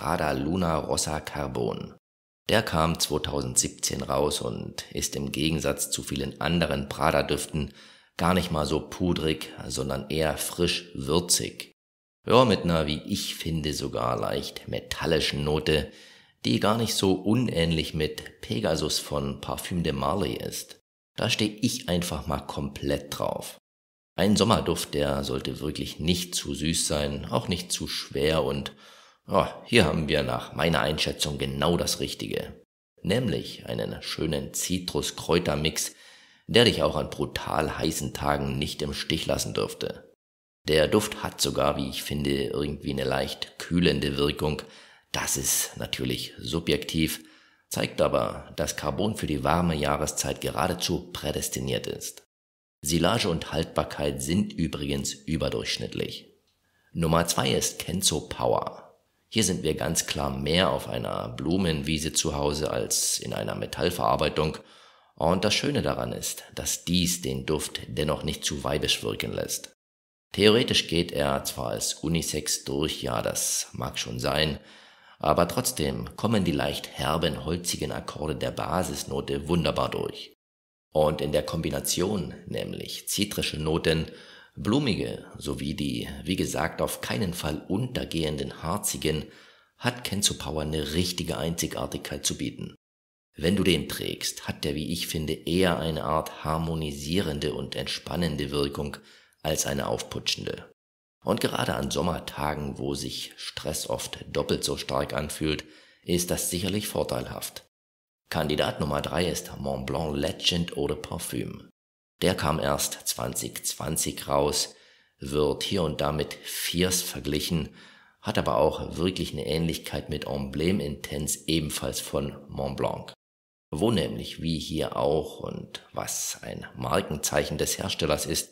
Prada Luna Rossa Carbon. Der kam 2017 raus und ist im Gegensatz zu vielen anderen Prada-Düften gar nicht mal so pudrig, sondern eher frisch würzig. Ja, mit einer, wie ich finde, sogar leicht metallischen Note, die gar nicht so unähnlich mit Pegasus von Parfüm de Marley ist. Da stehe ich einfach mal komplett drauf. Ein Sommerduft, der sollte wirklich nicht zu süß sein, auch nicht zu schwer und Oh, hier haben wir nach meiner Einschätzung genau das Richtige. Nämlich einen schönen Zitrus-Kräutermix, der dich auch an brutal heißen Tagen nicht im Stich lassen dürfte. Der Duft hat sogar, wie ich finde, irgendwie eine leicht kühlende Wirkung. Das ist natürlich subjektiv, zeigt aber, dass Carbon für die warme Jahreszeit geradezu prädestiniert ist. Silage und Haltbarkeit sind übrigens überdurchschnittlich. Nummer zwei ist Kenzo Power. Hier sind wir ganz klar mehr auf einer Blumenwiese zu Hause als in einer Metallverarbeitung. Und das Schöne daran ist, dass dies den Duft dennoch nicht zu weibisch wirken lässt. Theoretisch geht er zwar als Unisex durch, ja, das mag schon sein, aber trotzdem kommen die leicht herben, holzigen Akkorde der Basisnote wunderbar durch. Und in der Kombination, nämlich zitrische Noten, blumige sowie die, wie gesagt, auf keinen Fall untergehenden harzigen, hat Kenzo Power eine richtige Einzigartigkeit zu bieten. Wenn du den trägst, hat der, wie ich finde, eher eine Art harmonisierende und entspannende Wirkung als eine aufputschende. Und gerade an Sommertagen, wo sich Stress oft doppelt so stark anfühlt, ist das sicherlich vorteilhaft. Kandidat Nummer drei ist Mont Blanc Legend oder Parfüm. Der kam erst 2020 raus, wird hier und da mit Fierce verglichen, hat aber auch wirklich eine Ähnlichkeit mit Emblem Intense ebenfalls von Montblanc. Wo nämlich, wie hier auch und was ein Markenzeichen des Herstellers ist,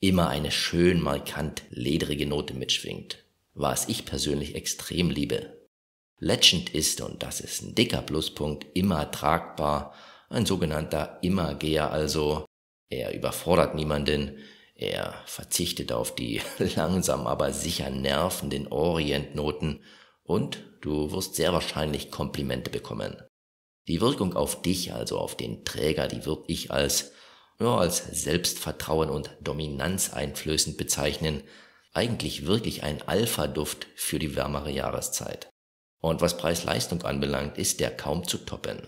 immer eine schön markant ledrige Note mitschwingt, was ich persönlich extrem liebe. Legend ist, und das ist ein dicker Pluspunkt, immer tragbar, ein sogenannter Imagear, also er überfordert niemanden, er verzichtet auf die langsam aber sicher nervenden Orientnoten und du wirst sehr wahrscheinlich Komplimente bekommen. Die Wirkung auf dich, also auf den Träger, die würde ich als, ja, als Selbstvertrauen und Dominanz einflößend bezeichnen. Eigentlich wirklich ein Alpha-Duft für die wärmere Jahreszeit. Und was Preis-Leistung anbelangt, ist der kaum zu toppen.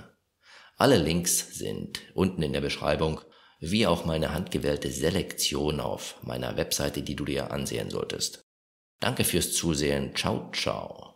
Alle Links sind unten in der Beschreibung wie auch meine handgewählte Selektion auf meiner Webseite, die du dir ansehen solltest. Danke fürs Zusehen. Ciao, ciao.